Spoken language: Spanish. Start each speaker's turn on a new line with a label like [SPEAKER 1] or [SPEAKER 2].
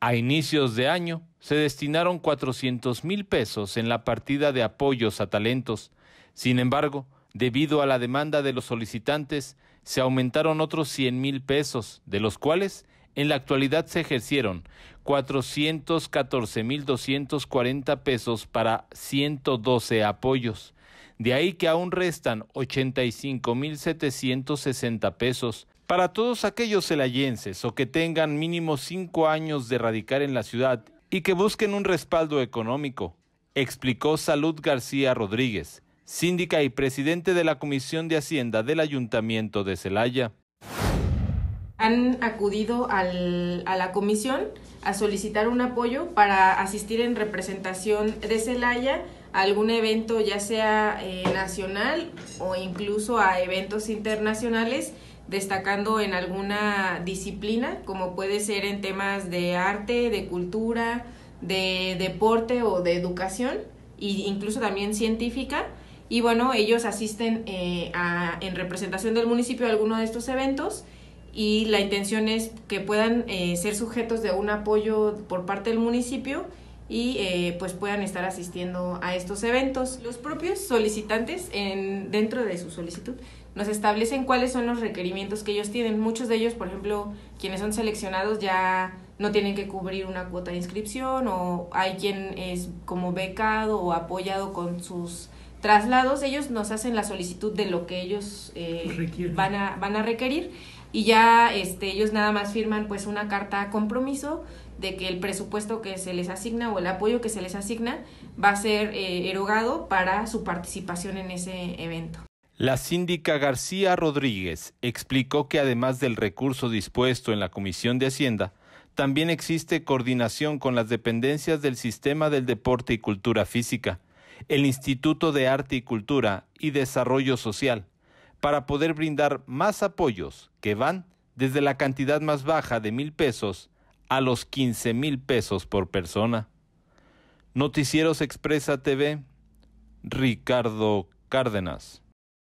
[SPEAKER 1] A inicios de año se destinaron 400 mil pesos en la partida de apoyos a talentos. Sin embargo, debido a la demanda de los solicitantes, se aumentaron otros 100 mil pesos, de los cuales en la actualidad se ejercieron 414 mil 240 pesos para 112 apoyos. De ahí que aún restan 85.760 pesos para todos aquellos celayenses o que tengan mínimo cinco años de radicar en la ciudad y que busquen un respaldo económico, explicó Salud García Rodríguez, síndica y presidente de la Comisión de Hacienda del Ayuntamiento de Celaya
[SPEAKER 2] han acudido a la comisión a solicitar un apoyo para asistir en representación de Celaya a algún evento ya sea eh, nacional o incluso a eventos internacionales destacando en alguna disciplina como puede ser en temas de arte, de cultura, de deporte o de educación e incluso también científica y bueno ellos asisten eh, en representación del municipio a alguno de estos eventos y la intención es que puedan eh, ser sujetos de un apoyo por parte del municipio y eh, pues puedan estar asistiendo a estos eventos. Los propios solicitantes en, dentro de su solicitud nos establecen cuáles son los requerimientos que ellos tienen. Muchos de ellos, por ejemplo, quienes son seleccionados ya no tienen que cubrir una cuota de inscripción o hay quien es como becado o apoyado con sus traslados. Ellos nos hacen la solicitud de lo que ellos eh, van, a, van a requerir y ya este, ellos nada más firman pues una carta a compromiso de que el presupuesto que se les asigna o el apoyo que se les asigna va a ser eh, erogado para su participación en ese evento.
[SPEAKER 1] La síndica García Rodríguez explicó que además del recurso dispuesto en la Comisión de Hacienda, también existe coordinación con las dependencias del Sistema del Deporte y Cultura Física, el Instituto de Arte y Cultura y Desarrollo Social, para poder brindar más apoyos que van desde la cantidad más baja de mil pesos a los 15 mil pesos por persona. Noticieros Expresa TV, Ricardo Cárdenas.